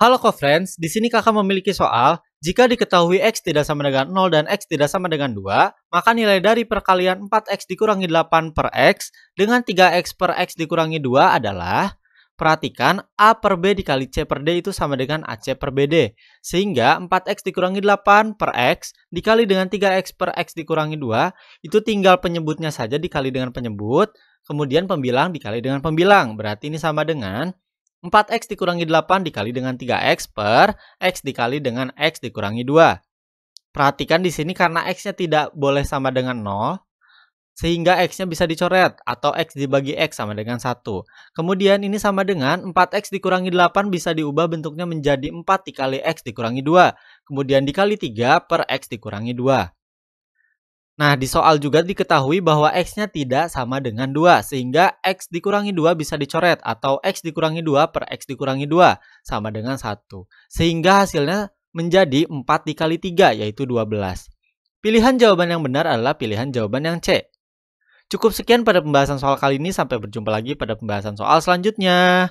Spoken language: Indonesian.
Halo co-friends, di sini kakak memiliki soal, jika diketahui X tidak sama dengan 0 dan X tidak sama dengan 2, maka nilai dari perkalian 4X dikurangi 8 per X dengan 3X per X dikurangi 2 adalah, perhatikan A per B dikali C per D itu sama dengan AC per BD, sehingga 4X dikurangi 8 per X dikali dengan 3X per X dikurangi 2, itu tinggal penyebutnya saja dikali dengan penyebut, kemudian pembilang dikali dengan pembilang, berarti ini sama dengan 4x dikurangi 8 dikali dengan 3x per x dikali dengan x dikurangi 2. Perhatikan di sini karena x-nya tidak boleh sama dengan 0, sehingga x-nya bisa dicoret atau x dibagi x sama dengan 1. Kemudian ini sama dengan 4x dikurangi 8 bisa diubah bentuknya menjadi 4 dikali x dikurangi 2, kemudian dikali 3 per x dikurangi 2. Nah, di soal juga diketahui bahwa X-nya tidak sama dengan 2, sehingga X dikurangi 2 bisa dicoret, atau X dikurangi 2 per X dikurangi 2, sama dengan 1. Sehingga hasilnya menjadi 4 dikali 3, yaitu 12. Pilihan jawaban yang benar adalah pilihan jawaban yang C. Cukup sekian pada pembahasan soal kali ini, sampai berjumpa lagi pada pembahasan soal selanjutnya.